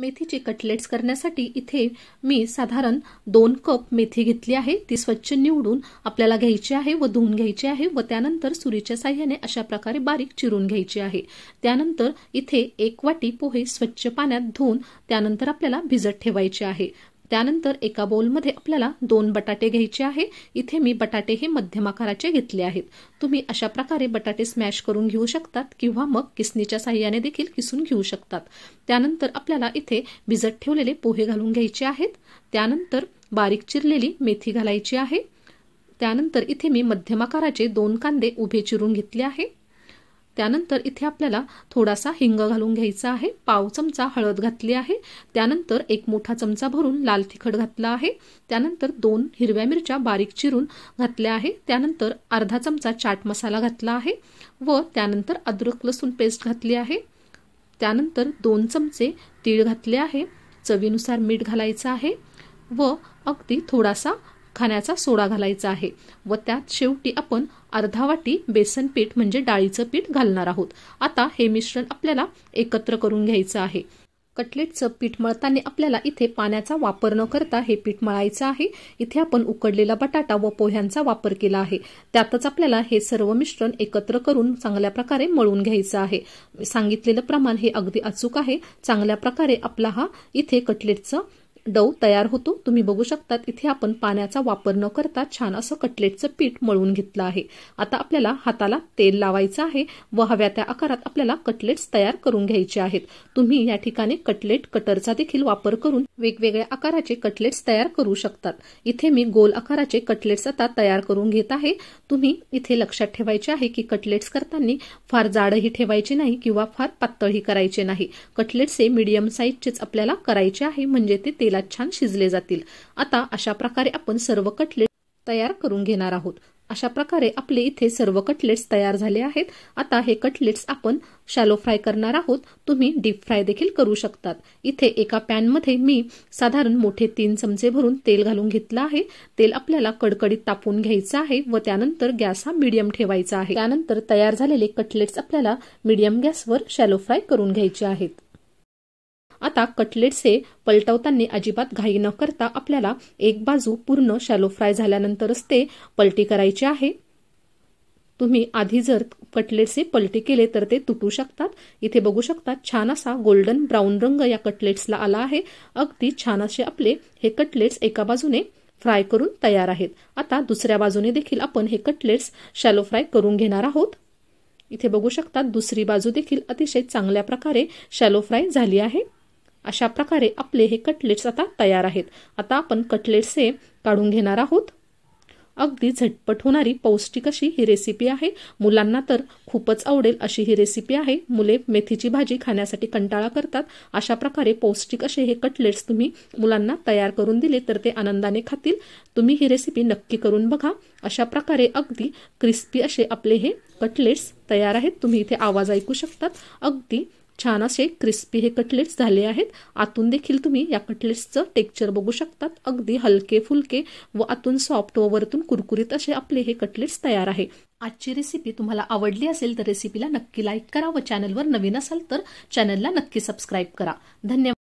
मेथीचे कटलेट्स करण्यासाठी इथे मी साधारण दोन कप मेथी घेतली आहे ती स्वच्छ निवडून आपल्याला घ्यायची आहे व धुवून घ्यायची आहे व त्यानंतर सुरीच्या साह्याने अशा प्रकारे बारीक चिरून घ्यायची आहे त्यानंतर इथे एक वाटी पोहे स्वच्छ पाण्यात धुवून त्यानंतर आपल्याला भिजत ठेवायचे आहे त्यानंतर एका बोलमध्ये आपल्याला दोन बटाटे घ्यायचे आहे इथे मी बटाटे हे मध्यम आकाराचे घेतले आहेत तुम्ही अशा प्रकारे बटाटे स्मॅश करून घेऊ शकतात किंवा मग किसणीच्या साह्याने देखील किसून घेऊ शकतात त्यानंतर आपल्याला इथे भिजत ठेवलेले पोहे घालून घ्यायचे आहेत त्यानंतर बारीक चिरलेली मेथी घालायची आहे त्यानंतर इथे मी मध्यम आकाराचे दोन कांदे उभे चिरून घेतले आहे त्यानंतर इथे आपल्याला थोडासा हिंग घालून घ्यायचा आहे पाव चमचा हळद घातली आहे त्यानंतर एक मोठा चमचा भरून लाल तिखट घातला आहे त्यानंतर दोन हिरव्या मिरच्या बारीक चिरून घातल्या आहे त्यानंतर अर्धा चमचा चाट मसाला घातला आहे व त्यानंतर अद्रक लसूण पेस्ट घातली आहे त्यानंतर दोन चमचे तीळ घातले आहे चवीनुसार मीठ घालायचं आहे व अगदी थोडासा खाण्याचा सोडा घालायचा आहे व त्यात शेवटी आपण अर्धा वाटी बेसन पीठ म्हणजे डाळीचं पीठ घालणार आहोत आता हे मिश्रण आपल्याला एकत्र करून घ्यायचं आहे कटलेटचं पीठ मळताना आपल्याला इथे पाण्याचा वापर न करता हे पीठ मळायचं आहे इथे आपण उकडलेला बटाटा व पोह्यांचा वापर केला आहे त्यातच आपल्याला हे सर्व मिश्रण एकत्र करून चांगल्या प्रकारे मळून घ्यायचं आहे सांगितलेलं प्रमाण हे अगदी अचूक आहे चांगल्या प्रकारे आपला हा इथे कटलेटचं डव तयार होतो तुम्ही बघू शकतात इथे आपण पाण्याचा वापर न करता छान असं कटलेटचं पीठ मळून घेतलं आहे आता आपल्याला हाताला तेल लावायचं आहे व हव्या त्या आकारात आपल्याला कटलेट्स तयार करून घ्यायचे आहेत तुम्ही या ठिकाणी कटलेट कटरचा देखील वापर करून वेगवेगळ्या आकाराचे कटलेट्स तयार करू शकतात इथे मी गोल आकाराचे कटलेट्स आता तयार करून घेत आहे तुम्ही इथे लक्षात ठेवायचे आहे की कटलेट्स करताना फार जाडही ठेवायचे नाही किंवा फार पातळही करायचे नाही कटलेट्स हे मीडियम साईजचेच आपल्याला करायचे आहे म्हणजे ते तेला तेलात छान शिजले जातील आता अशा प्रकारे आपण सर्व कटलेट तयार करून घेणार आहोत अशा प्रकारे आपले इथे सर्व कटलेट्स तयार झाले आहेत आता हे कटलेट्स आपण शॅलो फ्राय करणार आहोत तुम्ही डीप फ्राय देखील करू शकतात इथे एका पॅन मध्ये मी साधारण मोठे तीन चमचे भरून तेल घालून घेतलं आहे तेल आपल्याला कडकडीत तापून घ्यायचं आहे व त्यानंतर गॅस हा मीडियम ठेवायचा आहे त्यानंतर तयार झालेले कटलेट्स आपल्याला मीडियम गॅसवर शॅलो फ्राय करून घ्यायचे आहेत आता हे पलटवताना अजिबात घाई न करता आपल्याला एक बाजू पूर्ण शॅलो फ्राय झाल्यानंतरच ते पलटी करायची आहे तुम्ही आधी जर कटलेट्सचे पलटी केले तर ते तुटू शकतात इथे बघू शकता छान असा गोल्डन ब्राऊन रंग या कटलेट्सला आला आहे अगदी छान असे आपले हे कटलेट्स एका बाजूने फ्राय करून तयार आहेत आता दुसऱ्या बाजूने देखील आपण हे कटलेट्स शॅलो फ्राय करून घेणार आहोत इथे बघू शकतात दुसरी बाजू देखील अतिशय चांगल्या प्रकारे शॅलो फ्राय झाली आहे अशा प्रकारे आपले हे कटलेट्स आता तयार आहेत आता आपण कटलेट्स हे काढून घेणार आहोत अगदी झटपट होणारी पौष्टिक अशी ही रेसिपी आहे मुलांना तर खूपच आवडेल अशी ही रेसिपी आहे मुले मेथीची भाजी खाण्यासाठी कंटाळा करतात अशा प्रकारे पौष्टिक असे हे कटलेट्स तुम्ही मुलांना तयार करून दिले तर ते आनंदाने खातील तुम्ही ही रेसिपी नक्की करून बघा अशा प्रकारे अगदी क्रिस्पी असे आपले हे कटलेट्स तयार आहेत तुम्ही इथे आवाज ऐकू शकतात अगदी छान असे क्रिस्पी हे कटलेट्स झाले आहेत आतून देखील तुम्ही या कटलेट्सचं टेक्चर बघू शकतात अगदी हलके फुलके व आतून सॉफ्ट व वरतून कुरकुरीत असे आपले हे कटलेट्स तयार आहे आजची रेसिपी तुम्हाला आवडली असेल तर रेसिपीला नक्की लाईक करा व चॅनलवर नवीन असाल तर चॅनलला नक्की सबस्क्राईब करा धन्यवाद